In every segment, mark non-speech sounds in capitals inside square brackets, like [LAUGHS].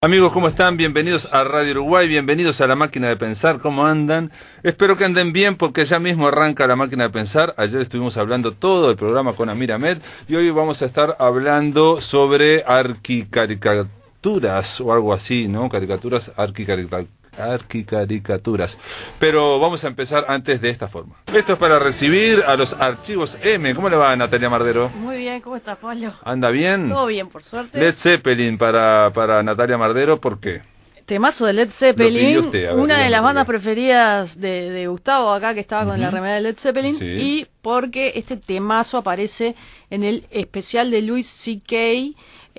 Amigos, ¿cómo están? Bienvenidos a Radio Uruguay, bienvenidos a la máquina de pensar, ¿cómo andan? Espero que anden bien porque ya mismo arranca la máquina de pensar. Ayer estuvimos hablando todo el programa con Amir Med y hoy vamos a estar hablando sobre arquicaricaturas o algo así, ¿no? Caricaturas, arquicaricaturas arquicaricaturas. Pero vamos a empezar antes de esta forma. Esto es para recibir a los archivos M. ¿Cómo le va Natalia Mardero? Muy bien, ¿cómo estás, Pablo? ¿Anda bien? Todo bien, por suerte. Led Zeppelin para, para Natalia Mardero, ¿por qué? Temazo de Led Zeppelin, una de las bandas preferidas de, Gustavo acá que estaba con la remera de Led Zeppelin y porque este temazo aparece en el especial de Luis C.K.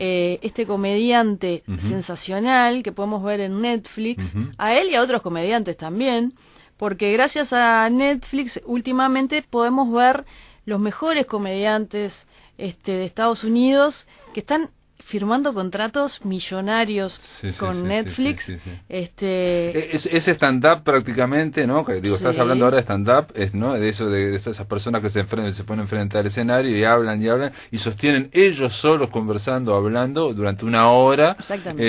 Eh, este comediante sensacional que podemos ver en Netflix, a él y a otros comediantes también, porque gracias a Netflix últimamente podemos ver los mejores comediantes este, de Estados Unidos que están firmando contratos millonarios con Netflix. este e-, es, stand-up prácticamente, ¿no? Que, digo, estás hablando ahora de stand-up, ¿no? De eso, de, esas personas que se, enfrentan, se ponen frente al escenario y hablan y hablan y sostienen ellos solos conversando, hablando durante una hora. Exactamente.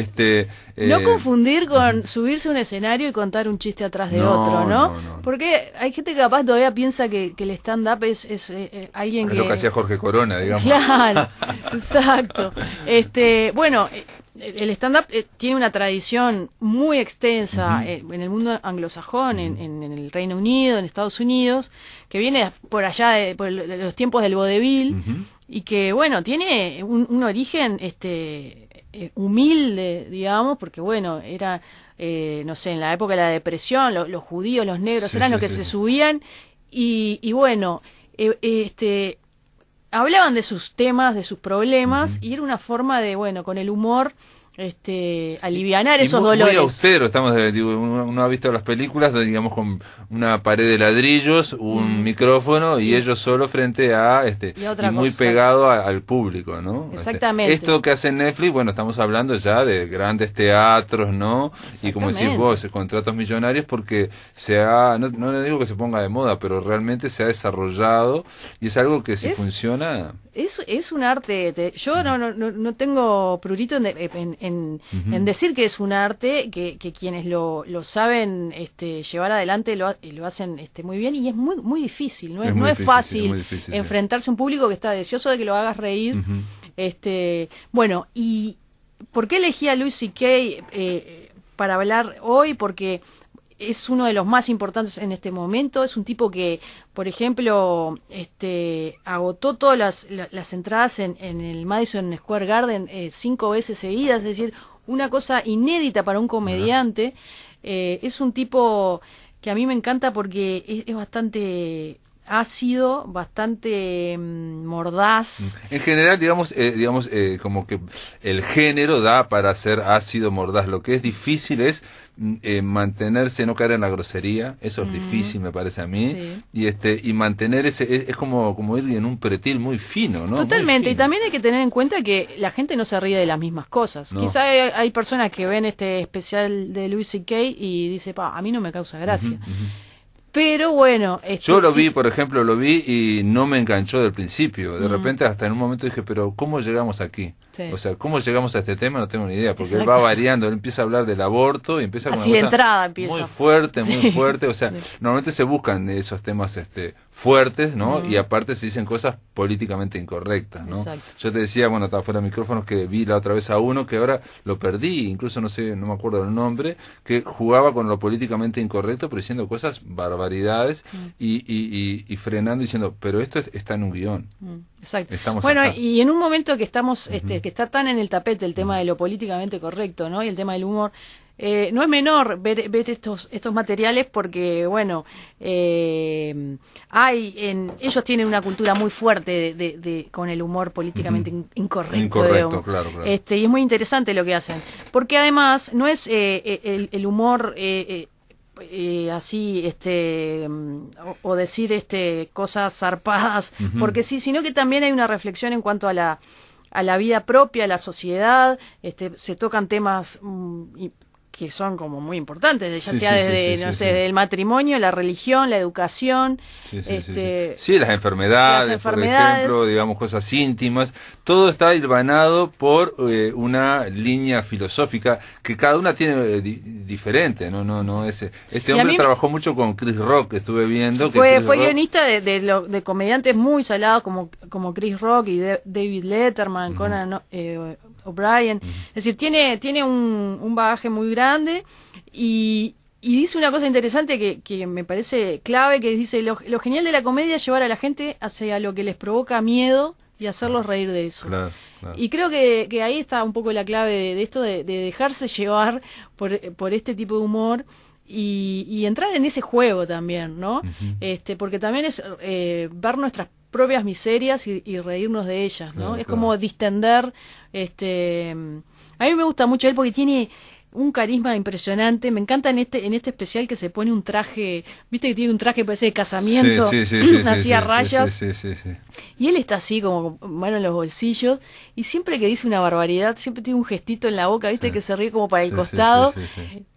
Este, no eh, confundir con subirse a un escenario y contar un chiste atrás de otro, ¿no? Porque hay gente que capaz todavía piensa que, el stand-up es, es eh, eh, alguien es lo que hacía Jorge Corona, digamos. Claro, exacto. [LAUGHS] Este, bueno, el stand-up eh, tiene una tradición muy extensa eh, en el mundo anglosajón, en, el Reino Unido, en Estados Unidos, que viene por allá de, los tiempos del vodevil y que, bueno, tiene un, origen este, eh, humilde, digamos, porque, bueno, era, no sé, en la época de la depresión, los judíos, los negros eran los que se subían y, bueno, este hablaban de sus temas, de sus problemas, y era una forma de, bueno, con el humor este, alivianar esos dolores. Muy austero, estamos, uno, ha visto las películas, digamos, con una pared de ladrillos, un mm. micrófono y ellos solo frente a, este, y, muy pegado al público, ¿no? Este, Exactamente. esto que hace Netflix, bueno, estamos hablando ya de grandes teatros, ¿no? Y como decís vos, contratos millonarios porque se ha, no, le digo que se ponga de moda, pero realmente se ha desarrollado y es algo que si funciona... Es, un arte. yo no, no, no tengo prurito en, en, decir que es un arte, que, quienes lo, lo saben este, llevar adelante lo, lo hacen este, muy bien y es muy, muy difícil. No es, no es fácil enfrentarse a un público que está deseoso de que lo hagas reír. este, bueno, ¿y por qué elegí a Luis C.K. Eh, para hablar hoy? Porque es uno de los más importantes en este momento. Es un tipo que, por ejemplo, este, agotó todas las, entradas en, el Madison Square Garden eh, cinco veces seguidas, es decir, una cosa inédita para un comediante. Eh, es un tipo que a mí me encanta porque es bastante ha sido bastante mm, mordaz. En general, digamos, eh, digamos eh, como que el género da para ser ácido, mordaz. Lo que es difícil es mm, eh, mantenerse, no caer en la grosería. Eso es difícil, me parece a mí. Y este y mantener ese es, como como ir en un pretil muy fino, ¿no? Totalmente. Y también hay que tener en cuenta que la gente no se ríe de las mismas cosas. Quizá hay, personas que ven este especial de Louis C.K. y dice, pa, a mí no me causa gracia. Pero bueno. Este, Yo lo vi, por ejemplo, lo vi y no me enganchó del principio. De mm. repente, hasta en un momento dije, pero ¿cómo llegamos aquí? O sea, ¿cómo llegamos a este tema? No tengo ni idea, porque él va variando, él empieza a hablar del aborto y empieza con Así entrada empieza. muy fuerte, muy [LAUGHS] fuerte, o sea, normalmente se buscan esos temas este fuertes, ¿no? Y aparte se dicen cosas políticamente incorrectas, ¿no? Yo te decía, bueno, estaba fuera de micrófonos que vi la otra vez a uno que ahora lo perdí, incluso no sé, no me acuerdo el nombre, que jugaba con lo políticamente incorrecto, pero diciendo cosas barbaridades mm. y, y, y, frenando diciendo, pero esto está en un guión. Mm. Exacto. bueno, y en un momento que estamos, este, que está tan en el tapete el tema de lo políticamente correcto, ¿no? Y el tema del humor. Eh, no es menor ver, estos estos materiales porque bueno eh, hay en ellos tienen una cultura muy fuerte de, con el humor políticamente incorrecto, incorrecto claro, claro. este y es muy interesante lo que hacen porque además no es eh, el, humor eh, así este mm, o, decir este cosas zarpadas porque sí sino que también hay una reflexión en cuanto a la a la vida propia a la sociedad este se tocan temas mm, que son como muy importantes, ya sea desde, no sé, del matrimonio, la religión, la educación. Este, sí, las enfermedades, por ejemplo, digamos, cosas íntimas. Todo está hilvanado por eh, una línea filosófica que cada una tiene eh, diferente, ¿no? no, no ese, Este hombre trabajó mucho con Chris Rock, que estuve viendo. fue, guionista de, de, de, comediantes muy salados como, como Chris Rock y David Letterman, Conan... Eh, O'Brien. Es decir, tiene, tiene un, bagaje muy grande y, dice una cosa interesante que, me parece clave, que dice, lo, genial de la comedia es llevar a la gente hacia lo que les provoca miedo y hacerlos reír de eso. Y creo que, ahí está un poco la clave de, esto, de, dejarse llevar por, este tipo de humor. Y, entrar en ese juego también, ¿no? Este, porque también es eh, ver nuestras propias miserias y, reírnos de ellas, ¿no? es como distender, este, a mí me gusta mucho él porque tiene un carisma impresionante. Me encanta en este, en este especial que se pone un traje, viste que tiene un traje parece de casamiento, nacía rayas. Y él está así como mano en los bolsillos y siempre que dice una barbaridad, siempre tiene un gestito en la boca, viste que se ríe como para el costado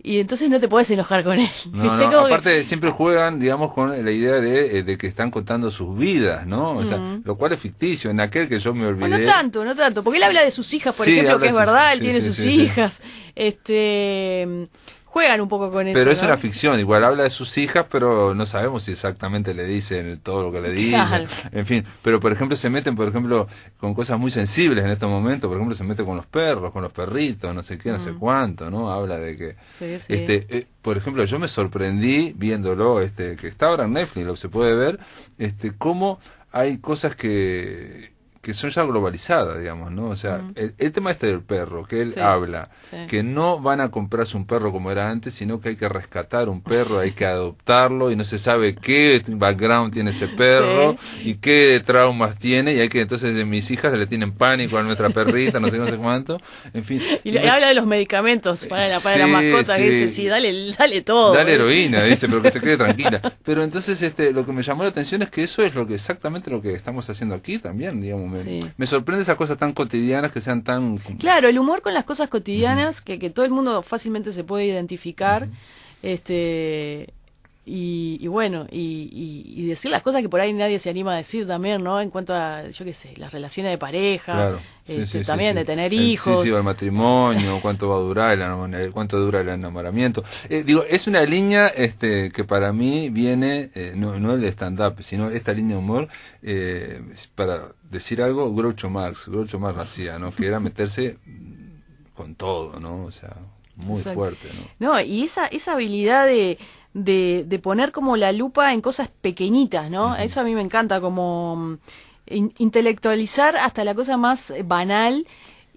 y entonces no te puedes enojar con él. [LAUGHS] Aparte siempre juegan, digamos, con la idea de, eh, de, que están contando sus vidas, ¿no? O lo cual es ficticio, en aquel que yo me olvidé. no tanto, no tanto, porque él habla de sus hijas, por ejemplo, que es verdad, él tiene sus hijas. Este juegan un poco con eso. Pero es una ficción, igual habla de sus hijas, pero no sabemos si exactamente le dicen todo lo que le dicen. En fin, pero por ejemplo se meten, por ejemplo, con cosas muy sensibles en estos momentos, por ejemplo se mete con los perros, con los perritos, no sé qué, no sé mm. cuánto, ¿no? Habla de que... Este, eh, por ejemplo, yo me sorprendí viéndolo, este, que está ahora en Netflix, lo se puede ver, este, cómo hay cosas que que son ya globalizadas, digamos, ¿no? O sea, el, tema este del perro, que él habla, que no van a comprarse un perro como era antes, sino que hay que rescatar un perro, hay que adoptarlo y no se sabe qué background tiene ese perro y qué traumas tiene y hay que entonces eh, mis hijas le tienen pánico a nuestra perrita, no sé, no sé cuánto, en fin. Y, le habla de los medicamentos para la, para la mascota, que dice, sí, dale, dale todo. Dale eh". heroína, dice, pero que se quede [LAUGHS] tranquila. Pero entonces este, lo que me llamó la atención es que eso es lo que exactamente lo que estamos haciendo aquí también, digamos me, sorprende esas cosas tan cotidianas que sean tan... Claro, el humor con las cosas cotidianas que, que, todo el mundo fácilmente se puede identificar. Este, y, bueno, y, decir las cosas que por ahí nadie se anima a decir también, ¿no? En cuanto a, yo qué sé, las relaciones de pareja, este, también de tener hijos. El, sí, el matrimonio, cuánto va a durar, el, cuánto dura el enamoramiento. Eh, digo, es una línea este, que para mí viene, eh, no, el de stand-up, sino esta línea de humor, eh, para decir algo, Groucho Marx, Groucho Marx hacía, ¿no? Que era meterse con todo, ¿no? O sea, muy fuerte, ¿no? No, y esa, esa habilidad de de, de poner como la lupa en cosas pequeñitas, ¿no? Eso a mí me encanta, como mm, intelectualizar hasta la cosa más eh, banal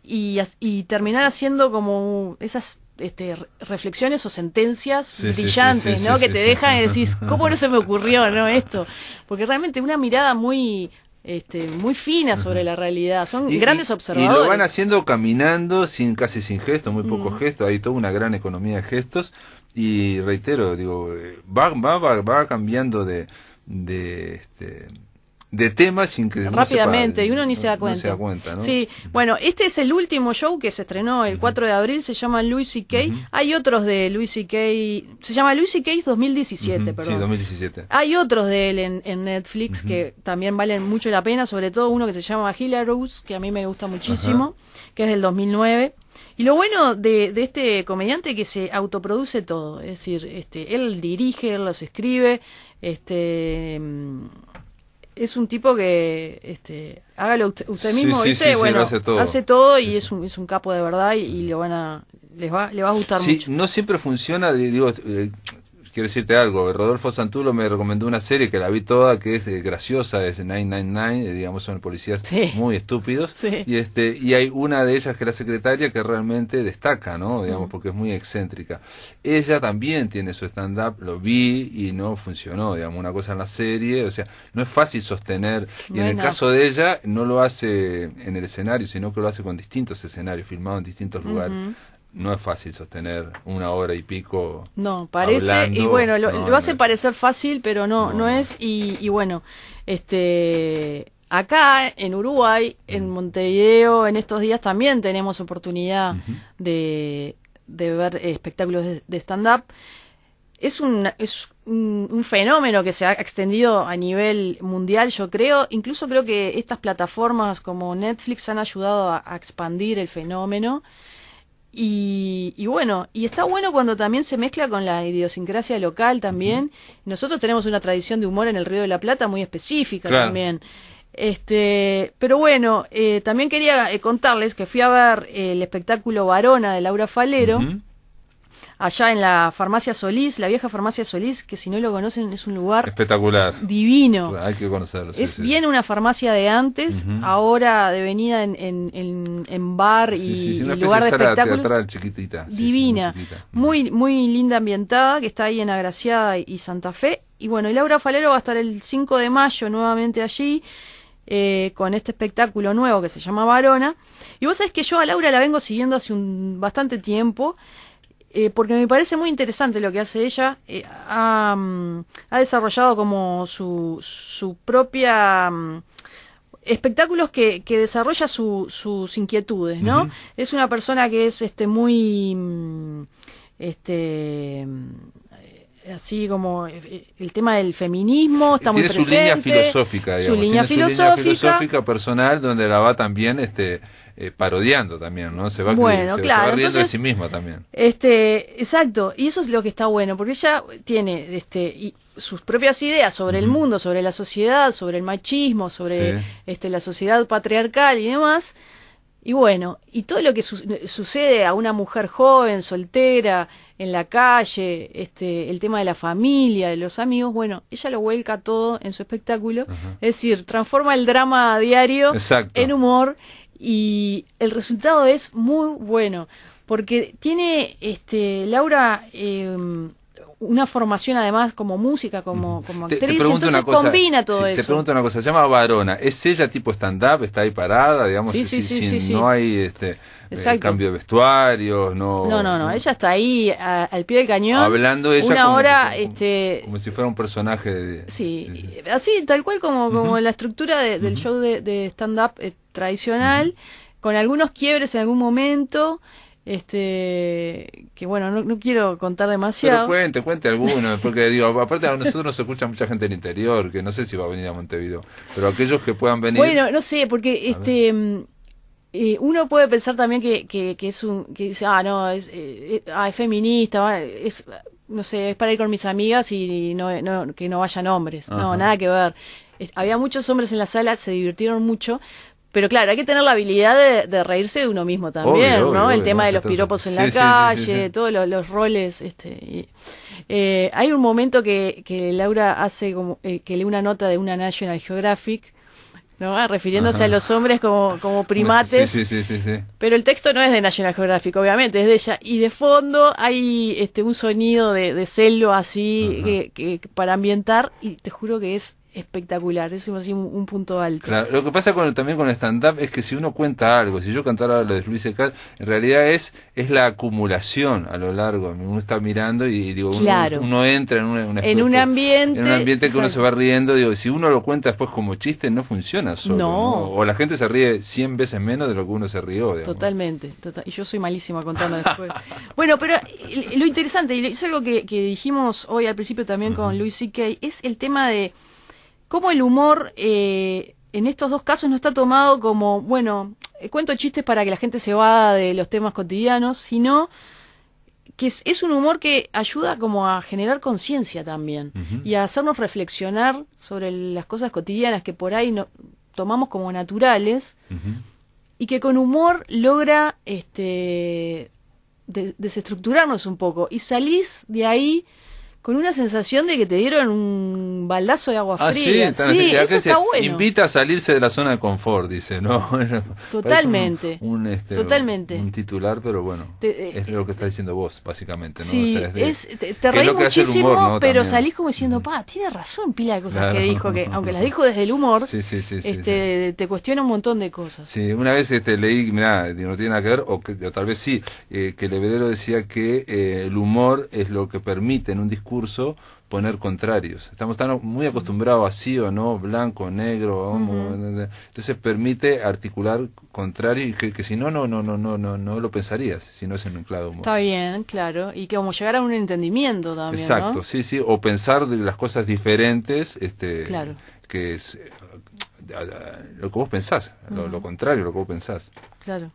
y, y terminar haciendo como esas este, reflexiones o sentencias brillantes, ¿no? que te dejan y decís, [LAUGHS] ¿cómo no se me ocurrió, no? Esto. Porque realmente una mirada muy este, muy fina sobre la realidad. Son grandes observadores. Y lo van haciendo caminando, sin casi sin gestos, muy pocos mm. gestos. Hay toda una gran economía de gestos, y reitero, digo, va, va, va, cambiando de, de, este, de tema sin que rápidamente y uno ni se da cuenta. Sí, bueno, este es el último show que se estrenó el 4 de abril, se llama Luis y Kay. Hay otros de Luis y Kay, se llama Luis y Kay 2017, perdón. Sí, 2017. Hay otros de él en, Netflix que también valen mucho la pena, sobre todo uno que se llama Rose que a mí me gusta muchísimo, que es del 2009. Y lo bueno de, este comediante es que se autoproduce todo, es decir, este, él dirige, él los escribe, este mm, es un tipo que este hágalo usted, mismo bueno hace todo. y es un, capo de verdad y, van le va a gustar mucho no siempre funciona digo eh, quiero decirte algo, Rodolfo Santulo me recomendó una serie que la vi toda, que es eh, graciosa, es 999, eh, digamos, son policías muy estúpidos, y este y hay una de ellas que es la secretaria que realmente destaca, ¿no? Digamos, porque es muy excéntrica. Ella también tiene su stand-up, lo vi y no funcionó, digamos, una cosa en la serie, o sea, no es fácil sostener, y en el caso de ella no lo hace en el escenario, sino que lo hace con distintos escenarios, filmado en distintos lugares no es fácil sostener una hora y pico. No, parece, y bueno, lo, hace parecer fácil, pero no, no, es. Y, bueno, este acá en Uruguay, en mm. Montevideo, en estos días también tenemos oportunidad de, de, ver espectáculos de, stand-up. Es un, es un, fenómeno que se ha extendido a nivel mundial, yo creo. Incluso creo que estas plataformas como Netflix han ayudado a expandir el fenómeno. Y, bueno, y está bueno cuando también se mezcla con la idiosincrasia local también. Nosotros tenemos una tradición de humor en el Río de la Plata muy específica también. Este, pero bueno, eh, también quería eh, contarles que fui a ver eh, el espectáculo Varona de Laura Falero allá en la farmacia Solís, la vieja farmacia Solís, que si no lo conocen es un lugar espectacular, divino. Hay que conocerlo. es bien una farmacia de antes, ahora devenida en, en, en, en bar y, una lugar de, espectáculos. Teatral, chiquitita. Divina, muy, muy, linda ambientada que está ahí en Agraciada y Santa Fe. Y bueno, y Laura Falero va a estar el 5 de mayo nuevamente allí. Eh, con este espectáculo nuevo que se llama Varona. Y vos sabés que yo a Laura la vengo siguiendo hace un bastante tiempo. Eh, porque me parece muy interesante lo que hace ella. Eh, mm, ha, desarrollado como su, su propia mm, espectáculos que, que desarrolla su, sus inquietudes, ¿no? Es una persona que es este muy mm, este así como eh, el tema del feminismo está muy presente. Su línea filosófica, digamos. Su, su línea filosófica personal donde la va también este eh, parodiando también, ¿no? Se va, bueno, se riendo de sí misma también. Este, exacto, y eso es lo que está bueno, porque ella tiene este sus propias ideas sobre el mundo, sobre la sociedad, sobre el machismo, sobre este la sociedad patriarcal y demás. Y bueno, y todo lo que sucede a una mujer joven, soltera, en la calle, este, el tema de la familia, de los amigos, bueno, ella lo vuelca todo en su espectáculo, es decir, transforma el drama diario en humor y el resultado es muy bueno porque tiene este Laura em, una formación además como música, como, actriz, te, entonces cosa, combina todo eso. Te pregunto una cosa, se llama Varona, ¿es ella tipo stand-up, está ahí parada, digamos? Sí, No hay este eh, cambio de vestuario no... No, no, no, ella está ahí al pie del cañón. Hablando ella este, como, si fuera un personaje Sí, así, tal cual como, como la estructura del show de, stand-up eh, tradicional, con algunos quiebres en algún momento, este que bueno, no, quiero contar demasiado. Pero cuente, cuente alguno... porque digo, aparte a nosotros nos escucha mucha gente del interior, que no sé si va a venir a Montevideo, pero aquellos que puedan venir... Bueno, no sé, porque este... Mm, eh, uno puede pensar también que, que, es un que dice ah no es, eh, eh, ah, es feminista es no sé es para ir con mis amigas y no, que no vayan hombres no nada que ver había muchos hombres en la sala, se divirtieron mucho, pero claro, hay que tener la habilidad de, reírse de uno mismo también, ¿no? el tema de los piropos en la calle, todos los, roles. este eh, Hay un momento que, que Laura hace como, eh, que lee una nota de una National Geographic, ¿no? Ah, refiriéndose a los hombres como, primates. Sí, sí, sí, Pero el texto no es de National Geographic, obviamente, es de ella. Y de fondo hay este un sonido de, de celo así que, para ambientar y te juro que es espectacular, es así un, punto alto. Claro, lo que pasa con, también con el stand-up es que si uno cuenta algo, si yo cantara lo de Luis E.K. en realidad es, es la acumulación a lo largo, uno está mirando y, digo, uno, entra en, en un ambiente en un ambiente que uno se va riendo, digo, si uno lo cuenta después como chiste, no funciona No. O la gente se ríe 100 veces menos de lo que uno se rió. Totalmente, y yo soy malísima contando después. [LAUGHS] bueno, pero lo interesante, y es algo que, dijimos hoy al principio también con Luis C.K., es el tema de cómo el humor eh, en estos dos casos no está tomado como, bueno, eh, cuento chistes para que la gente se va de los temas cotidianos, sino que es, un humor que ayuda como a generar conciencia también y a hacernos reflexionar sobre las cosas cotidianas que por ahí no, tomamos como naturales y que con humor logra este, desestructurarnos un poco y salís de ahí con una sensación de que te dieron un baldazo de agua ah, fría. Sí, está bueno. Invita a salirse de la zona de confort, dice, ¿no? [LAUGHS] Totalmente. Este, un, Totalmente. Un titular, pero bueno, eh, es lo que eh, está diciendo vos, básicamente, Sí, te, reí muchísimo, pero salís como diciendo, pa, tiene razón pila de cosas que dijo, que aunque las dijo desde el humor, este, te cuestiona un montón de cosas. Sí, una vez este, leí, mira no tiene nada que ver, o, tal vez sí, eh, que Leverero decía que eh, el humor es lo que permite en un discurso poner contrarios. Estamos tan muy acostumbrados a sí o no, blanco, negro, Entonces permite articular contrarios y que, si no, no, no, no, no, no, no lo pensarías, si no es en un claro humor. Está bien, claro. Y que como llegar a un entendimiento también. Exacto, sí, sí. O pensar de las cosas diferentes, este, claro. que es lo que vos pensás, lo, contrario, lo que vos pensás. Claro.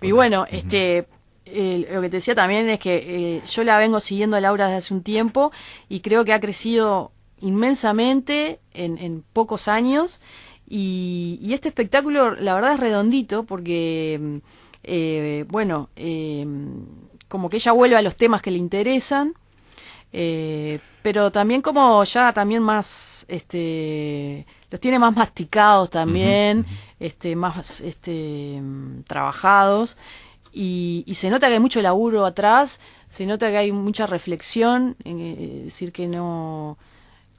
Y bueno, este lo que te decía también es que eh, yo la vengo siguiendo a Laura desde hace un tiempo y creo que ha crecido inmensamente en, pocos años y, este espectáculo la verdad es redondito porque, mm, eh, bueno, em, como que ella vuelve a los temas que le interesan, eh, pero también como ya también más, este, los tiene más masticados también, este, más este, mm, trabajados. Y, se nota que hay mucho laburo atrás, se nota que hay mucha reflexión, eh, decir, que no...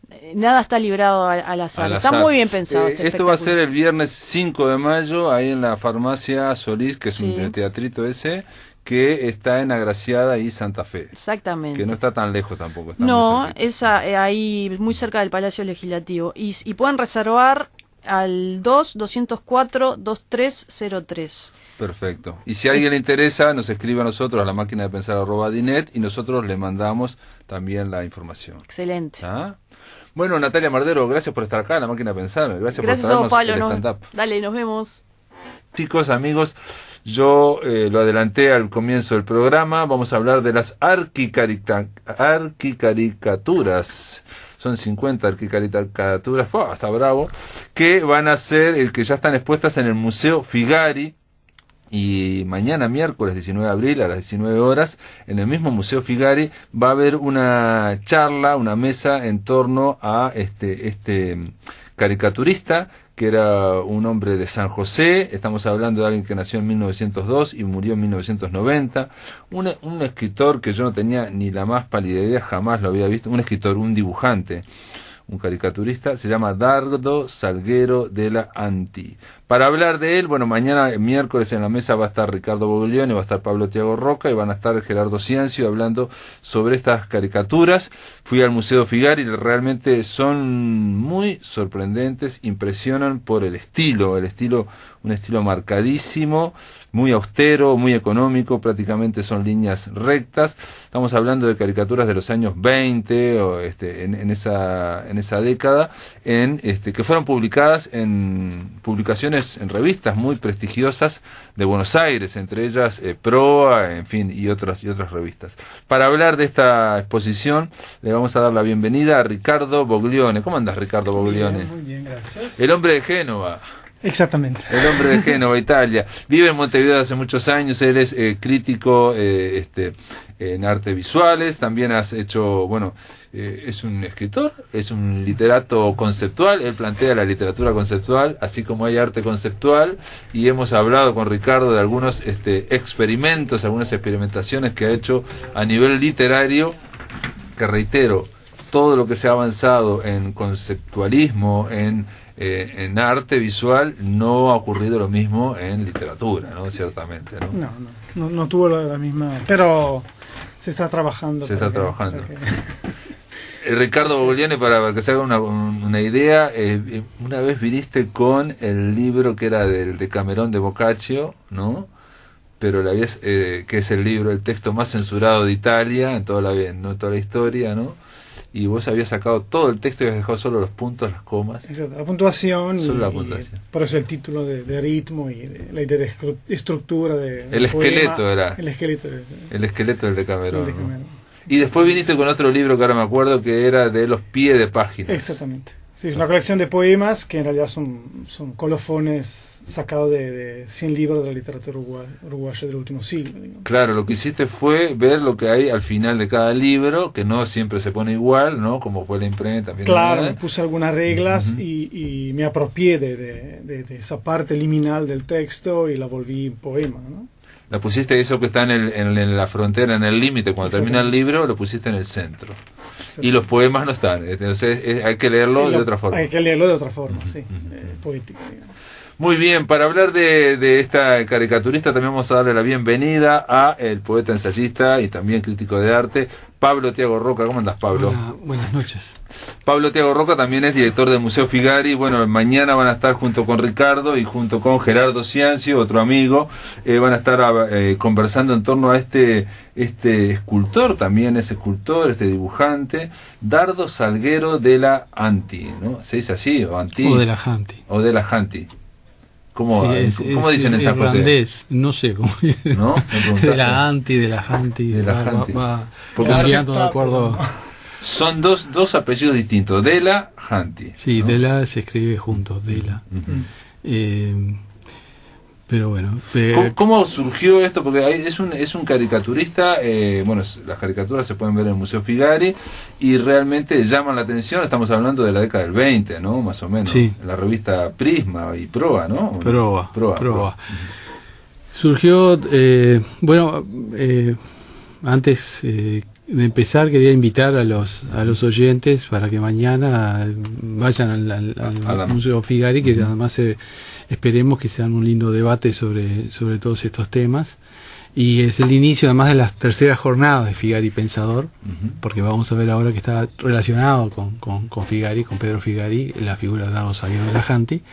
Eh, nada está librado a la azar. Está muy bien pensado. Eh, este esto va a ser el viernes 5 de mayo, ahí en la farmacia Solís, que es un teatrito ese, que está en Agraciada y Santa Fe. Exactamente. Que no está tan lejos tampoco. no, esa eh, ahí muy cerca del Palacio Legislativo. y pueden reservar al 2-204-2303. Perfecto. Y si a alguien le interesa, nos escribe a nosotros a la máquina de pensar arroba dinet y nosotros le mandamos también la información. Excelente. ¿Ah? Bueno, Natalia Mardero, gracias por estar acá en la máquina de pensar. Gracias, por estar Pablo, Dale, nos vemos. Chicos, amigos, yo eh, lo adelanté al comienzo del programa. Vamos a hablar de las arquicaricaturas son 50 caricaturas hasta bravo, que van a ser, el eh, que ya están expuestas en el Museo Figari, y mañana miércoles 19 de abril a las 19 horas en el mismo Museo Figari va a haber una charla, una mesa en torno a este este mm, caricaturista que era un hombre de San José, estamos hablando de alguien que nació en 1902 y murió en 1990, un, un escritor que yo no tenía ni la más pálida idea, jamás lo había visto, un escritor, un dibujante, un caricaturista, se llama Dardo Salguero de la Anti. Para hablar de él, bueno, mañana eh, miércoles en la mesa va a estar Ricardo Boglione, va a estar Pablo Tiago Roca y van a estar Gerardo Ciencio hablando sobre estas caricaturas. Fui al Museo Figar y realmente son muy sorprendentes, impresionan por el estilo, el estilo, un estilo marcadísimo, muy austero, muy económico, prácticamente son líneas rectas. Estamos hablando de caricaturas de los años 20 o este, en, en esa en esa década, en este que fueron publicadas en publicaciones en revistas muy prestigiosas de Buenos Aires, entre ellas eh, Proa, en fin, y otras, y otras revistas. Para hablar de esta exposición, le vamos a dar la bienvenida a Ricardo Boglione. ¿Cómo andas, Ricardo Boglione? muy bien, gracias. El hombre de Génova. Exactamente. El hombre de Génova, Italia. Vive en Montevideo hace muchos años, él es eh, crítico eh, este, en artes visuales, también has hecho, bueno, eh, es un escritor, es un literato conceptual, él plantea la literatura conceptual, así como hay arte conceptual, y hemos hablado con Ricardo de algunos este, experimentos, algunas experimentaciones que ha hecho a nivel literario, que reitero, todo lo que se ha avanzado en conceptualismo, en, eh, arte visual, no ha ocurrido lo mismo en literatura, ¿no? Ciertamente, ¿no? No, no, no, no tuvo la, misma... Pero se está trabajando. Se está trabajando. Eh, Ricardo Bogliani, para que se haga una, idea, eh, eh, una vez viniste con el libro que era del de Camerón de Boccaccio, ¿no? Pero la que es el libro, el texto más censurado de Italia en toda la, ¿no? toda la historia, ¿no? Y vos habías sacado todo el texto y habías dejado solo los puntos, las comas. Exacto, la puntuación. Solo la puntuación. por eso el título de, ritmo y la idea de estructura. De, el esqueleto era. El esqueleto. el esqueleto del de Camerón. Y después viniste con otro libro que ahora me acuerdo que era de los pies de página. Exactamente. Sí, es una colección de poemas que en realidad son, son colofones sacados de, 100 libros de la literatura uruguaya, del último siglo. Claro, lo que hiciste fue ver lo que hay al final de cada libro, que no siempre se pone igual, ¿no? Como fue la imprenta. Claro, puse algunas reglas y, me apropié de, de, esa parte liminal del texto y la volví poema, ¿no? la pusiste eso que está en, el, en, la frontera, en el límite, cuando termina el libro, lo pusiste en el centro. Y los poemas no están, entonces hay que leerlo de otra forma. Hay que leerlo de otra forma, sí, eh, Muy bien, para hablar de, de, esta caricaturista también vamos a darle la bienvenida a el poeta ensayista y también crítico de arte, Pablo Tiago Roca. ¿Cómo andas, Pablo? buenas noches. Pablo Tiago Roca también es director del Museo Figari. Bueno, mañana van a estar junto con Ricardo y junto con Gerardo Ciancio, otro amigo, eh, van a estar ah, eh, conversando en torno a este, este escultor, también es escultor, este dibujante, Dardo Salguero de la Anti, ¿no? ¿Se dice así? O Anti. O de la Anti. O de la Hanti. ¿Cómo, dicen esas no sé cómo [LAUGHS] ¿No? De la anti, de la hanti, De la va, de acuerdo. Son dos, dos apellidos distintos, Dela, Hanti. Sí, Dela se escribe juntos, Dela. Pero bueno. Eh, ¿Cómo, surgió esto? Porque es, un, es un caricaturista, eh, bueno, las caricaturas se pueden ver en el Museo Figari y realmente llaman la atención, estamos hablando de la década del 20, ¿no? Más o menos. la revista Prisma y Proa, ¿no? Proa. Proa. Surgió, eh, bueno, antes de empezar quería invitar a los, a los oyentes para que mañana vayan al Museo Figari, que además se Esperemos que sean un lindo debate sobre, sobre todos estos temas. Y es el inicio además de las terceras jornadas de Figari Pensador, porque vamos a ver ahora que está relacionado con, Figari, con Pedro Figari, la figura de Dardo Sabio de la Janti.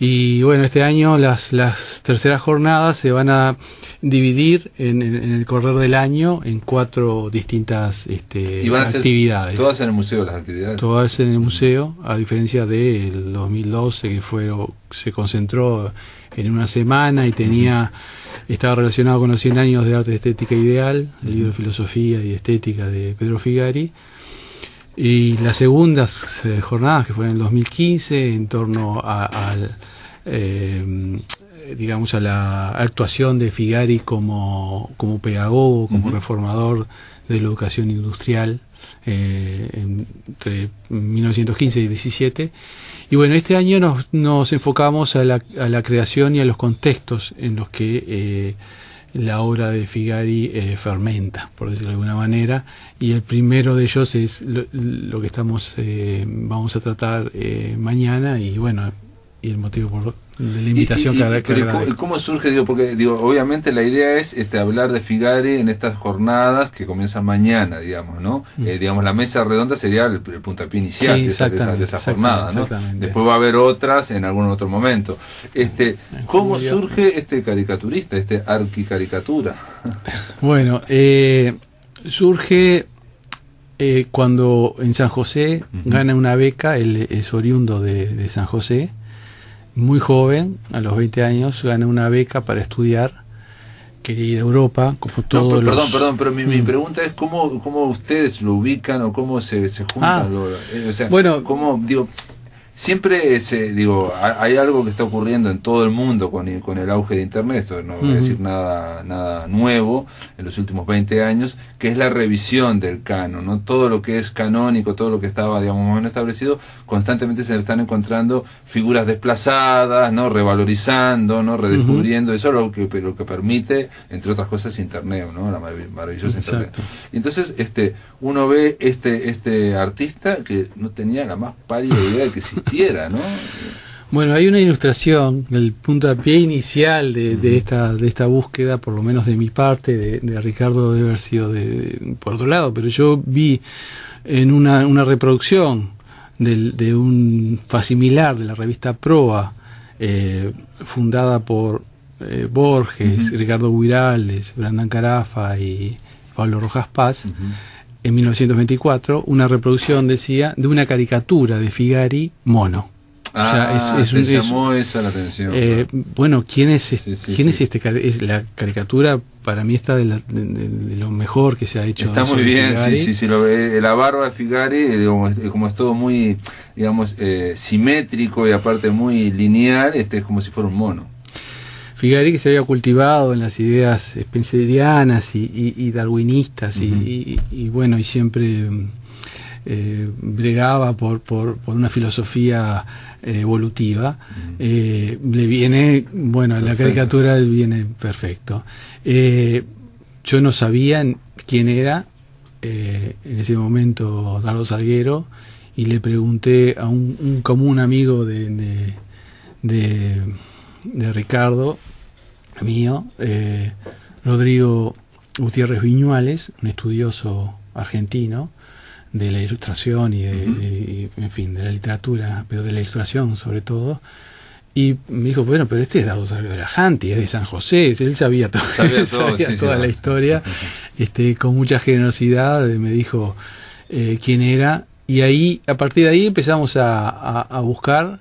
Y bueno, este año las, las terceras jornadas se van a dividir en, en, el correr del año en cuatro distintas este, actividades. todas en el museo las actividades. Todas en el museo, a diferencia del 2012 que fue, se concentró en una semana y tenía estaba relacionado con los 100 años de arte estética e ideal, el libro de filosofía y estética de Pedro Figari y las segundas eh, jornadas que fueron en el 2015 en torno a, eh, digamos a la actuación de Figari como, como pedagogo, como reformador de la educación industrial eh, entre 1915 y 17 y bueno este año nos, nos enfocamos a la, a la, creación y a los contextos en los que eh, la obra de Figari fermenta, por decirlo de alguna manera, y el primero de ellos es lo, que estamos eh, vamos a tratar eh, mañana y bueno, y el motivo por de la invitación y, que, ¿cómo, surge? Digo, porque digo, obviamente la idea es este, hablar de Figari en estas jornadas que comienzan mañana, digamos, ¿no? Mm. Eh, digamos, la mesa redonda sería el, puntapié inicial de, esa, jornada, ¿no? Después va a haber otras en algún otro momento. Este, ¿Cómo surge este caricaturista, este arquicaricatura? [LAUGHS] bueno, eh, surge eh, cuando en San José gana una beca, él es oriundo de San José muy joven, a los 20 años, gané una beca para estudiar. Quería ir a Europa, como todos Perdón, perdón, pero mi, mi mm. pregunta es cómo, cómo, ustedes lo ubican o cómo se, se juntan. Ah. Eh, o sea, bueno, cómo, digo, siempre se, digo, hay algo que está ocurriendo en todo el mundo con el, auge de Internet, esto no voy a decir nada, nada nuevo en los últimos 20 años, que es la revisión del canon, ¿no? Todo lo que es canónico, todo lo que estaba, digamos, más establecido, constantemente se están encontrando figuras desplazadas, ¿no? Revalorizando, ¿no? Redescubriendo, eso es lo que, lo que permite, entre otras cosas, Internet, ¿no? La maravillosa Internet. entonces, este, uno ve este, este artista que no tenía la más pálida idea de que existía bueno, hay una ilustración, el punto de pie inicial de, esta, de esta búsqueda, por lo menos de mi parte, de, Ricardo de haber sido por otro lado, pero yo vi en una, una reproducción de un facimilar de la revista Proa, eh, fundada por eh, Borges, Ricardo Huirales, Brandan Carafa y Pablo Rojas Paz, en 1924, una reproducción, decía, de una caricatura de Figari mono. Ah, llamó esa la atención. Eh, bueno, ¿quién es, quién es este? Es la caricatura para mí está de, lo mejor que se ha hecho. Está muy bien, sí, sí, sí lo, eh, la barba de Figari, eh, como, es, todo muy, digamos, simétrico y aparte muy lineal, este es como si fuera un mono. Figari que se había cultivado en las ideas spencerianas y, darwinistas y, bueno, y siempre eh, bregaba por, una filosofía eh, evolutiva, eh, le viene, bueno, la caricatura viene perfecto. yo no sabía quién era en ese momento Dardo Salguero y le pregunté a un, un común amigo de, de Ricardo mío, eh, Rodrigo Gutiérrez Viñuales, un estudioso argentino de la ilustración y, en fin, de la literatura, pero de la ilustración sobre todo. Y me dijo, bueno, pero este es Dardo Arjanti, es de San José, él sabía, sabía, [LAUGHS] toda la historia, este, con mucha generosidad eh, me dijo eh, quién era, y ahí, a partir de ahí empezamos a, buscar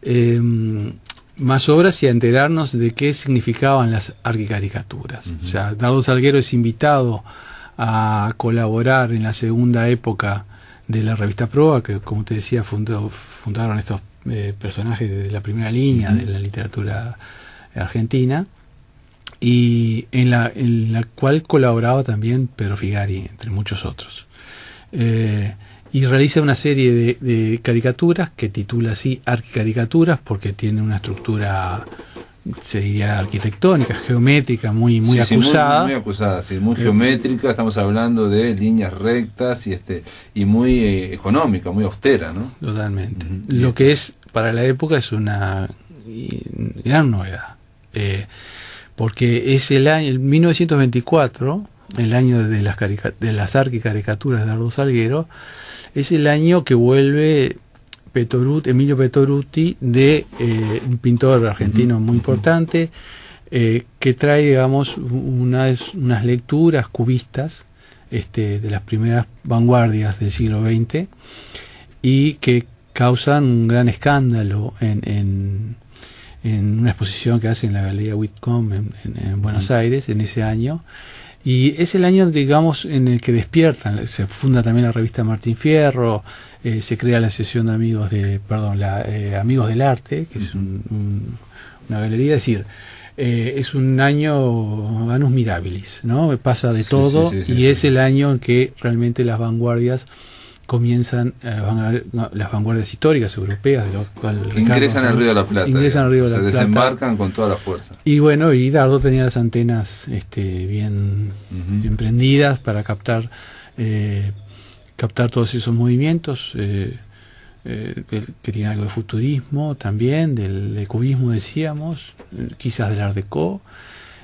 em, más obras y a enterarnos de qué significaban las arquicaricaturas. O sea, Dardo Salguero es invitado a colaborar en la segunda época de la revista Proa, que como te decía fundaron estos eh, personajes de la primera línea de la literatura argentina, y en la, en la cual colaboraba también Pedro Figari, entre muchos otros. Eh, y realiza una serie de, caricaturas que titula así Arquicaricaturas porque tiene una estructura se diría arquitectónica, geométrica, muy, muy acusada. Sí, muy, acusada, eh, muy geométrica, estamos hablando de líneas rectas y este, y muy eh, económica, muy austera, ¿no? Totalmente. Lo que es, para la época, es una eh, gran novedad. porque es el año, 1924, el año de las, de las arquicaricaturas de Ardo Salguero, es el año que vuelve Emilio Petoruti, de eh, un pintor argentino muy importante, eh, que trae, digamos, unas, unas lecturas cubistas este, de las primeras vanguardias del siglo XX y que causan un gran escándalo en, en, una exposición que hace en la Galería Whitcomb en, en Buenos Aires en ese año y es el año, digamos, en el que despiertan, se funda también la revista Martín Fierro, eh, se crea la sesión de amigos de, perdón, la, eh, amigos del arte, que es una galería, es decir, eh, es un año anus mirabilis, ¿no? Pasa de todo y es el año en que realmente las vanguardias comienzan eh, las vanguardias históricas europeas de los cuales ingresan al río de la plata se desembarcan con toda la fuerza y bueno y Dardo tenía las antenas este, bien, emprendidas para captar eh, captar todos esos movimientos eh, que tienen algo de futurismo también del, cubismo decíamos quizás del art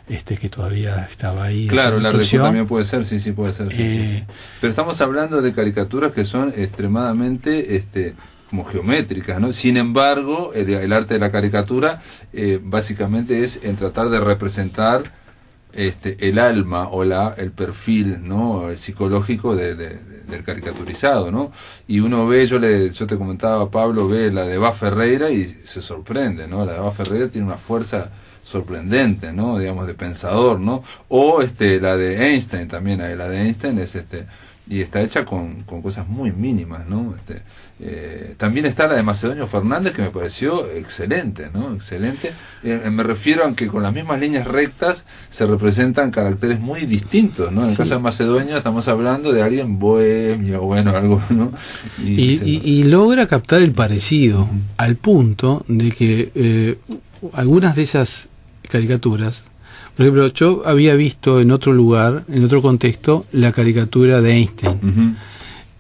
este que todavía estaba ahí. Claro, la reducción también puede ser, sí, sí puede ser. Eh, Pero estamos hablando de caricaturas que son extremadamente este, como geométricas, ¿no? Sin embargo, el, arte de la caricatura eh, básicamente es en tratar de representar este, el alma o la, el perfil ¿no? el psicológico del caricaturizado. ¿no? Y uno ve, yo, le, yo te comentaba, Pablo ve la de Eva Ferreira y se sorprende. ¿no? La de Eva Ferreira tiene una fuerza sorprendente, ¿no? Digamos, de pensador, ¿no? O este, la de Einstein también, la de Einstein es este, y está hecha con, cosas muy mínimas, ¿no? Este, eh, también está la de Macedonio Fernández que me pareció excelente, ¿no? Excelente. Eh, eh, me refiero a que con las mismas líneas rectas se representan caracteres muy distintos, ¿no? En el caso de Macedonio estamos hablando de alguien bohemio, bueno, algo, ¿no? Y, logra captar el parecido al punto de que algunas de esas caricaturas. Por ejemplo, yo había visto en otro lugar, en otro contexto, la caricatura de Einstein.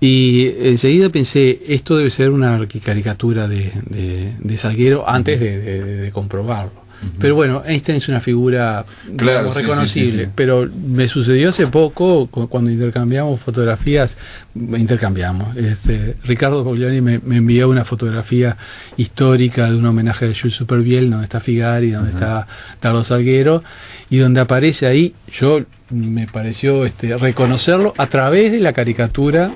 Y enseguida pensé, esto debe ser una caricatura de, Salguero antes de comprobarlo. Pero bueno, Einstein es una figura reconocible. pero me sucedió hace poco cuando intercambiamos fotografías, intercambiamos. Este, Ricardo Pogliani me, envió una fotografía histórica de un homenaje de Jules Superviel, donde está Figari, donde está Tardo Salguero, y donde aparece ahí, yo me pareció este, reconocerlo a través de la caricatura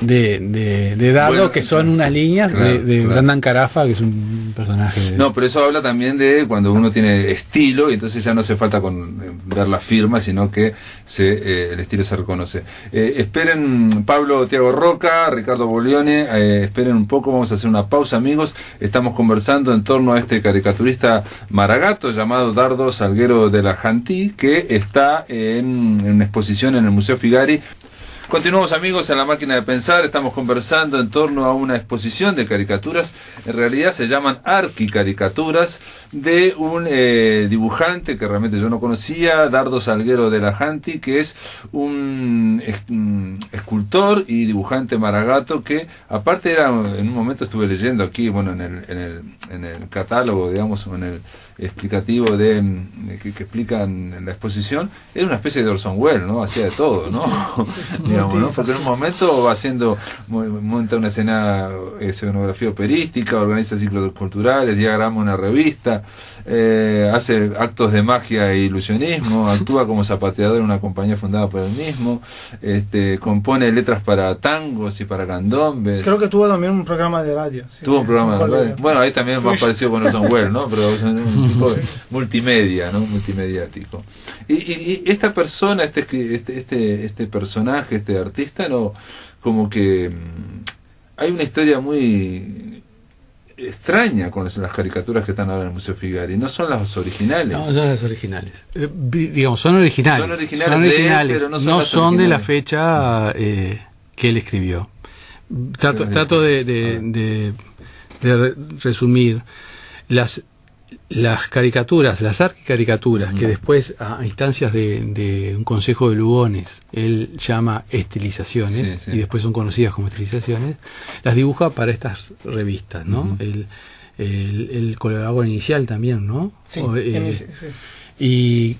de, de, Dardo, que son unas líneas de, de Brandon Carafa, que es un personaje. No, pero eso habla también de cuando uno tiene estilo y entonces ya no hace falta con ver eh, la firma, sino que eh, el estilo se reconoce. Eh, esperen, Pablo Tiago Roca, Ricardo Bolione, esperen un poco, vamos a hacer una pausa, amigos. Estamos conversando en torno a este caricaturista maragato llamado Dardo Salguero de la Jantí, que está en, en una exposición en el Museo Figari Continuamos amigos en la máquina de pensar, estamos conversando en torno a una exposición de caricaturas, en realidad se llaman arquicaricaturas, de un eh, dibujante que realmente yo no conocía, Dardo Salguero de la Janti, que es un escultor y dibujante maragato que aparte era, en un momento estuve leyendo aquí, bueno, en el, en el, en el catálogo, digamos, en el explicativo de, mm, que, explican en la exposición, era una especie de Orson Welles, ¿no? Hacía de todo, ¿no? [LAUGHS] [LAUGHS] en un momento va haciendo, monta una escena, eh, escenografía operística, organiza ciclos culturales, diagrama una revista, eh, hace actos de magia e ilusionismo, [LAUGHS] actúa como zapateador en una compañía fundada por él mismo, este, compone letras para tangos y para candombes. Creo que tuvo también un programa de radio. tuvo un programa Bueno, ahí también va parecido con Orson Welles, ¿no? [LAUGHS] multimedia, ¿no? Multimediático. Y, y, esta persona, este este, este, este, este, personaje, este artista, no, como que mm, hay una historia muy extraña con las caricaturas que están ahora en el Museo Figari. No son las originales. No son las originales. Eh, digamos, son originales. Son originales, son pero no son, de la fecha mm. eh, que él escribió. Trato, ah. de, de resumir. Las las caricaturas, las arquicaricaturas, que mm. después a instancias de, un consejo de Lugones él llama estilizaciones, y después son conocidas como estilizaciones, las dibuja para estas revistas, ¿no? el, el, el, colaborador inicial también, ¿no? Sí, eh, y,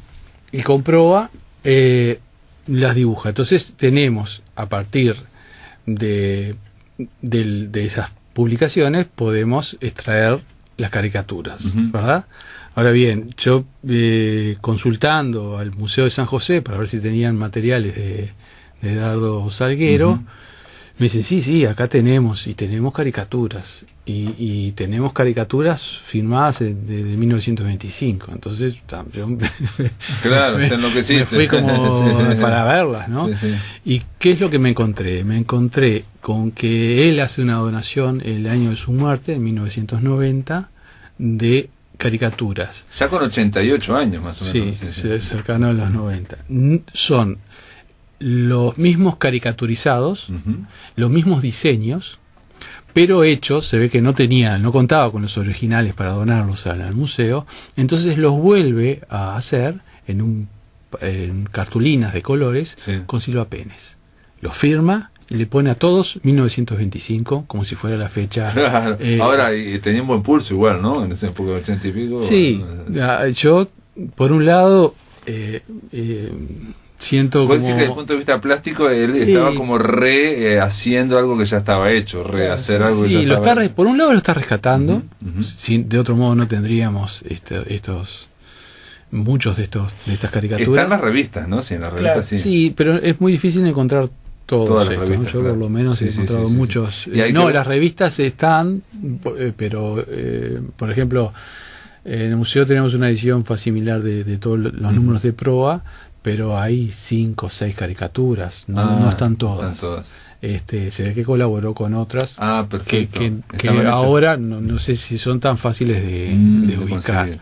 y, comproba, eh, las dibuja. Entonces tenemos, a partir de, de esas publicaciones, podemos extraer las caricaturas, ¿verdad? Ahora bien, yo eh, consultando al Museo de San José para ver si tenían materiales de, de Salguero, me dicen, sí, sí, acá tenemos, y tenemos caricaturas, y, tenemos caricaturas firmadas desde 1925. Entonces, yo [LAUGHS] claro, fui como [LAUGHS] para verlas, ¿no? ¿Y qué es lo que me encontré? Me encontré con que él hace una donación el año de su muerte, en 1990, de caricaturas. Ya con 88 años más o menos. Sí, cercano a los 90. Son los mismos caricaturizados, los mismos diseños, pero hechos, se ve que no tenía, no contaba con los originales para donarlos al, museo, entonces los vuelve a hacer en, un, cartulinas de colores con con penes Los firma y le pone a todos 1925 como si fuera la fecha. [LAUGHS] Eh, Ahora, y tenía un buen pulso igual, ¿no? En ese época de 80 y pico. Sí, eh. ah, yo, por un lado, eh, Siento como... que desde el punto de vista plástico él estaba como rehaciendo eh, algo que ya estaba hecho, rehacer algo sí, lo está por un lado lo está rescatando, de otro modo no tendríamos este, estos muchos de estos de estas caricaturas. Están las revistas, ¿no? Sí, las revistas sí. pero es muy difícil encontrar todos Todas las revistas, Yo por lo menos he encontrado muchos. Eh, no, las revistas están, eh, pero por ejemplo en el museo tenemos una edición similar de, de todos los números de proa pero hay cinco o seis caricaturas, no, ah, están, todas. Este, se ve que colaboró con otras ah, que, ahora no, sé si son tan fáciles de, mm, ubicar.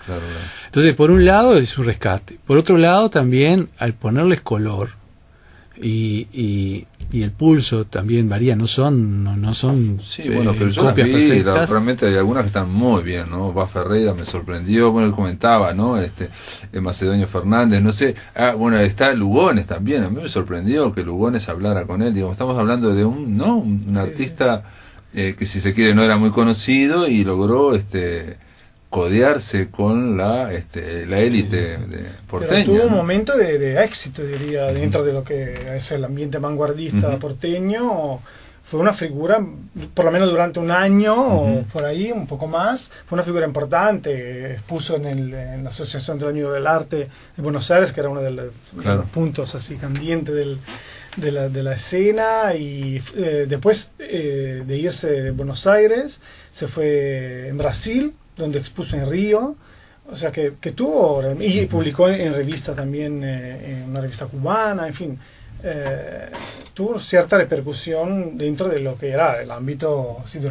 Entonces, por un lado es un rescate, por otro lado también al ponerles color y y el pulso también varía, no son, no, son sí, eh, bueno, pero yo copias vi, realmente hay algunas que están muy bien, ¿no? Va Ferreira me sorprendió, bueno, él comentaba, ¿no? Este, eh, Macedonio Fernández, no sé, ah, bueno, está Lugones también, a mí me sorprendió que Lugones hablara con él, digo, estamos hablando de un, ¿no? Un, artista eh, que si se quiere no era muy conocido y logró, este, codearse con la este, élite porteña. tuvo un momento de, éxito, diría, dentro de lo que es el ambiente vanguardista porteño. Fue una figura, por lo menos durante un año o por ahí, un poco más, fue una figura importante. Expuso en, la Asociación del Año del Arte de Buenos Aires, que era uno de los, puntos así candientes de, la, escena. Y eh, después eh, de irse de Buenos Aires, se fue en Brasil, donde expuso en Río, o sea, que, que tuvo, y publicó en, revista también, eh, en una revista cubana, en fin, eh, tuvo cierta repercusión dentro de lo que era el ámbito así, de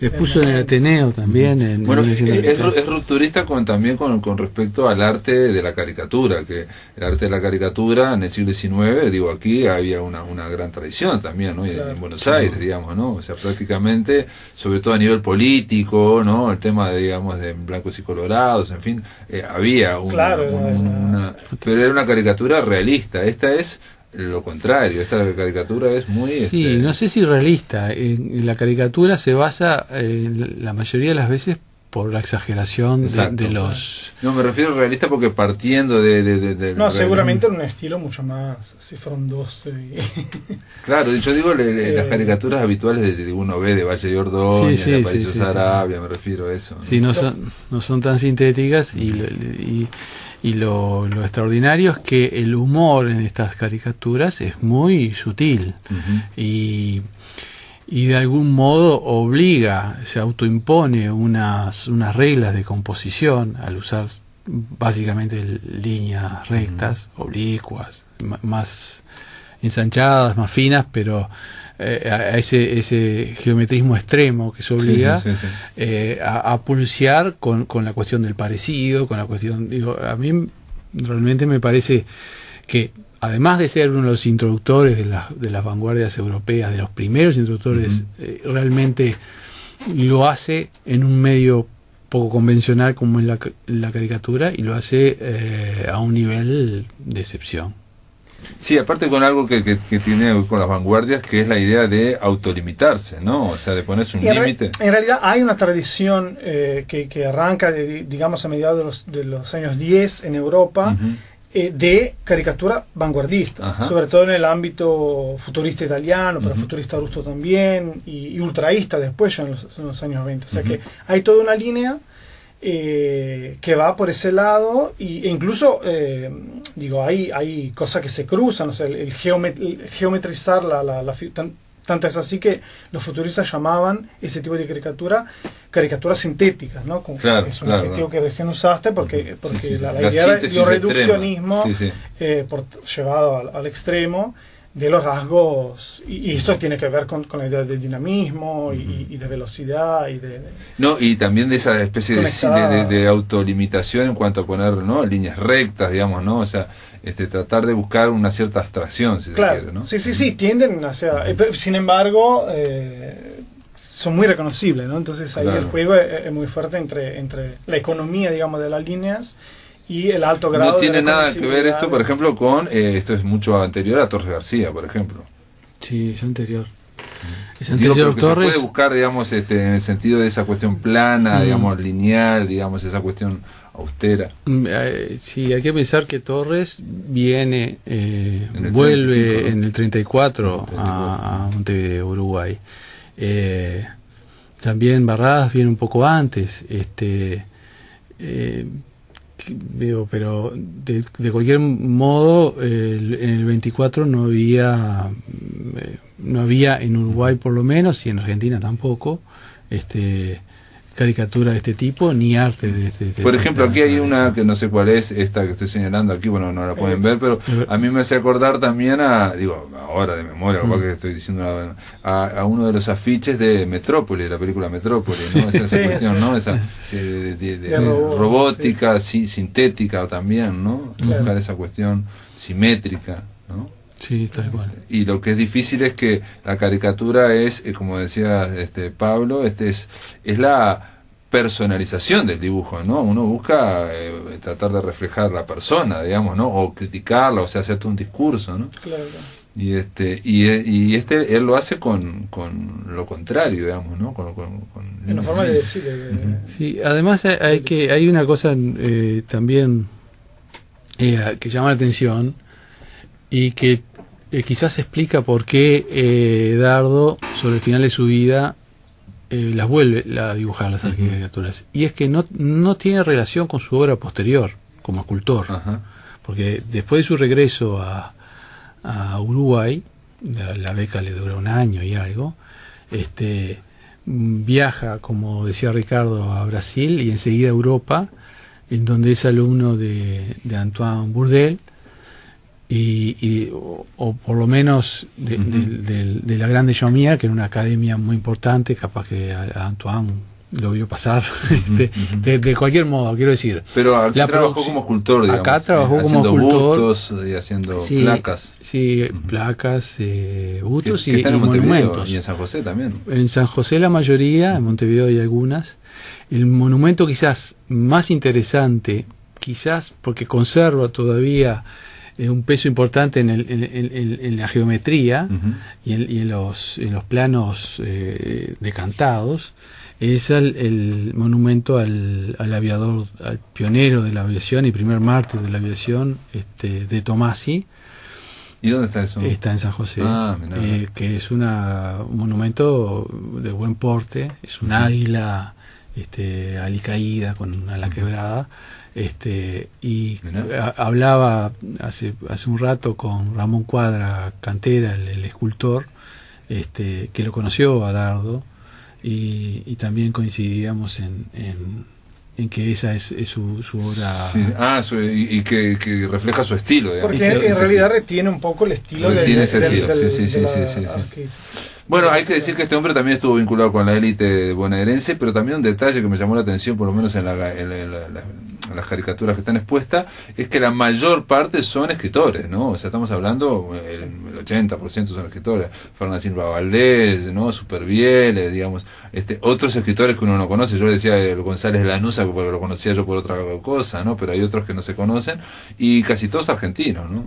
Expuso en el Ateneo también. bueno, es, rupturista con, también con, respecto al arte de la caricatura, que el arte de la caricatura en el siglo XIX, digo, aquí había una, una gran tradición también, ¿no? En Buenos Aires, digamos, ¿no? O sea, prácticamente, sobre todo a nivel político, ¿no? El tema, de, digamos, de blancos y colorados, en fin, eh, había una, claro, Pero era una caricatura realista, esta es lo contrario, esta caricatura es muy... Sí, este, no sé si realista. En, la caricatura se basa eh, la mayoría de las veces por la exageración de, los... No, me refiero a realista porque partiendo de... no, seguramente en un estilo mucho más [LAUGHS] claro, yo digo las eh. caricaturas habituales de, uno ve de Valle de Ordóñez, de Países Arabia, me refiero a eso. Sí, no son, no son tan sintéticas y y lo, lo, extraordinario es que el humor en estas caricaturas es muy sutil y, y, de algún modo obliga, se autoimpone unas, unas reglas de composición al usar básicamente líneas rectas, oblicuas, más ensanchadas, más finas, pero eh, a ese, ese, geometrismo extremo que se obliga eh, a, pulsear con, con, la cuestión del parecido, con la cuestión, digo, a mí realmente me parece que además de ser uno de los introductores de, de las vanguardias europeas, de los primeros introductores, eh, realmente lo hace en un medio poco convencional como es la, la caricatura y lo hace a un nivel de excepción. Sí, aparte con algo que, que, que, tiene con las vanguardias, que es la idea de autolimitarse, ¿no? O sea, de ponerse un límite. En realidad hay una tradición eh, que, arranca, digamos, a mediados de los, años 10 en Europa, eh, de caricatura vanguardista, sobre todo en el ámbito futurista italiano, pero futurista ruso también, y, ultraísta después, ya en los, años 20. O sea que hay toda una línea eh, que va por ese lado y, e incluso eh, digo hay, hay cosas que se cruzan o el, geometrizar la, la, tanto es así que los futuristas llamaban ese tipo de caricatura caricaturas sintéticas, ¿no? es un adjetivo que recién usaste porque, porque la, idea del reduccionismo eh, llevado al extremo de los rasgos, y, esto tiene que ver con, la idea de dinamismo y, de velocidad y de, No, y también de esa especie de, de, autolimitación en cuanto a poner líneas rectas, digamos, ¿no? O sea, este, tratar de buscar una cierta abstracción, si se quiere, ¿no? Sí, sí, sí, tienden a sea eh, sin embargo, eh, son muy reconocibles, ¿no? Entonces ahí el juego es, e, es, muy fuerte entre, entre la economía, digamos, de las líneas y el alto grado. No tiene nada que ver esto, por ejemplo, con eh, esto es mucho anterior a Torres García, por ejemplo. Sí, es anterior. Es anterior Torres. se puede buscar, digamos, este, en el sentido de esa cuestión plana, mm. digamos, lineal, digamos, esa cuestión austera. Mm, eh, sí, hay que pensar que Torres viene, vuelve en el 34, eh, 34. a Montevideo, Uruguay. también Barradas viene un poco antes. Este, eh, pero de, cualquier modo, en el 24 no había, eh, no había en Uruguay por lo menos, y en Argentina tampoco, este, caricatura de este tipo ni arte de este Por ejemplo, aquí hay una que no sé cuál es, esta que estoy señalando aquí, bueno, no la pueden ver, pero a mí me hace acordar también a, digo, ahora de memoria, mm. que estoy diciendo a, uno de los afiches de Metrópoli, la película Metrópoli, ¿no? Esa, cuestión, ¿no? Esa eh, robótica, sintética también, ¿no? Buscar esa cuestión simétrica, ¿no? Sí, Y lo que es difícil es que la caricatura es, eh, como decía este Pablo, este es, es la personalización del dibujo, ¿no? Uno busca eh, tratar de reflejar la persona, digamos, ¿no? O criticarla, o sea, hacerte un discurso, Y este, eh, y, este, él lo hace con, con lo contrario, digamos, ¿no? Con, forma de decir Sí, además hay que, hay una cosa también que llama la atención y que eh, quizás explica por qué eh, Dardo, sobre el final de su vida, eh, las vuelve a dibujar las arquitecturas. Y es que no, no tiene relación con su obra posterior, como escultor. Porque después de su regreso a, Uruguay, la, beca le dura un año y algo, este, viaja, como decía Ricardo, a Brasil y enseguida a Europa, en donde es alumno de, de Antoine Bourdel y, o, por lo menos de, de, la Grande Jomier, que era una academia muy importante, capaz que Antoine lo vio pasar, [LAUGHS] este, de, cualquier modo, quiero decir. Pero aquí trabajó como escultor, digamos. Acá trabajó eh, como escultor. y haciendo placas. Sí, placas, eh, bustos y, monumentos. en San José también. En San José la mayoría, en Montevideo hay algunas. El monumento quizás más interesante, quizás porque conserva todavía un peso importante en, la geometría y, en, los, planos eh, decantados es el, monumento al, aviador, al pionero de la aviación y primer mártir de la aviación este, de Tomasi. ¿Y dónde está eso? Está en San José, ah, eh, que es un monumento de buen porte, es un águila este, alicaída, con ala quebrada. Este, y hablaba hace, hace un rato con Ramón Cuadra Cantera, el, escultor, este, que lo conoció a Dardo, y, también coincidíamos en, en, que esa es, su, obra. Ah, y, que, refleja su estilo. Porque en realidad retiene un poco el estilo de la bueno, hay que decir que este hombre también estuvo vinculado con la élite bonaerense, pero también un detalle que me llamó la atención, por lo menos en, las caricaturas que están expuestas, es que la mayor parte son escritores, ¿no? O sea, estamos hablando, el, 80% son escritores. Fernández Silva Valdés, ¿no? Superviel, digamos, este, otros escritores que uno no conoce. Yo decía eh, el González Lanusa, porque lo conocía yo por otra cosa, ¿no? Pero hay otros que no se conocen, y casi todos argentinos, ¿no?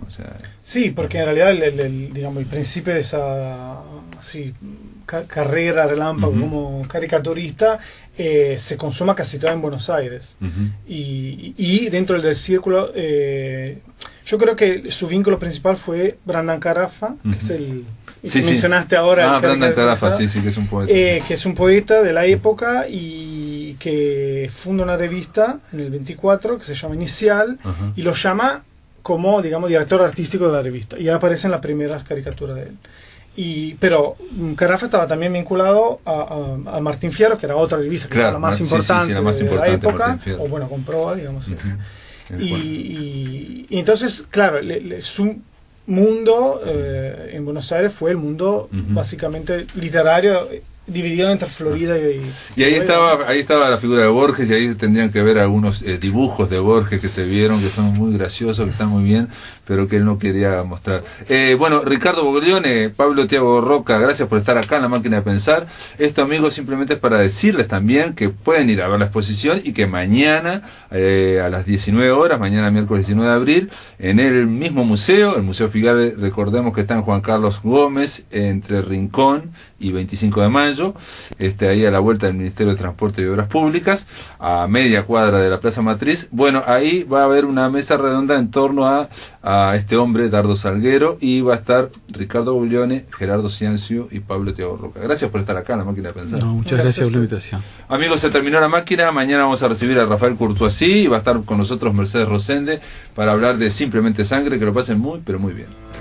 sí, porque en realidad digamos, el principio de esa así, carrera relámpago como caricaturista, eh, se consuma casi toda en Buenos Aires. y, dentro del círculo, eh, yo creo que su vínculo principal fue Brandon Carafa, que es el que mencionaste ahora. Ah, sí, sí, que es un poeta. Eh, que es un poeta de la época y que funda una revista en el 24 que se llama Inicial y lo llama como, digamos, director artístico de la revista. Y aparecen las primeras caricaturas de él pero mm, Carrafa estaba también vinculado a, Martín Fierro, que era otra revista, que era la más, importante de la época, o bueno, compró, digamos. y, entonces, claro, le, le, su mundo eh, en Buenos Aires fue el mundo básicamente literario dividido entre Florida y... Y ahí estaba, ahí estaba la figura de Borges y ahí tendrían que ver algunos eh, dibujos de Borges que se vieron, que son muy graciosos, que están muy bien, pero que él no quería mostrar. Eh, bueno, Ricardo Boglione, Pablo Tiago Roca, gracias por estar acá en la máquina de pensar. Esto, amigos, simplemente es para decirles también que pueden ir a ver la exposición y que mañana eh, a las 19 horas, mañana miércoles 19 de abril, en el mismo museo, el Museo Figaro, recordemos que está en Juan Carlos Gómez, entre Rincón y 25 de mayo, este, ahí a la vuelta del Ministerio de Transporte y Obras Públicas, a media cuadra de la Plaza Matriz. Bueno, ahí va a haber una mesa redonda en torno a, a este hombre, Dardo Salguero, y va a estar Ricardo Buglione, Gerardo Ciencio y Pablo Teodoro Roca. Gracias por estar acá en la máquina de pensar. muchas gracias, por la invitación. Amigos, se terminó la máquina. Mañana vamos a recibir a Rafael Curtuasí y va a estar con nosotros Mercedes Rosende para hablar de Simplemente Sangre. Que lo pasen muy, pero muy bien.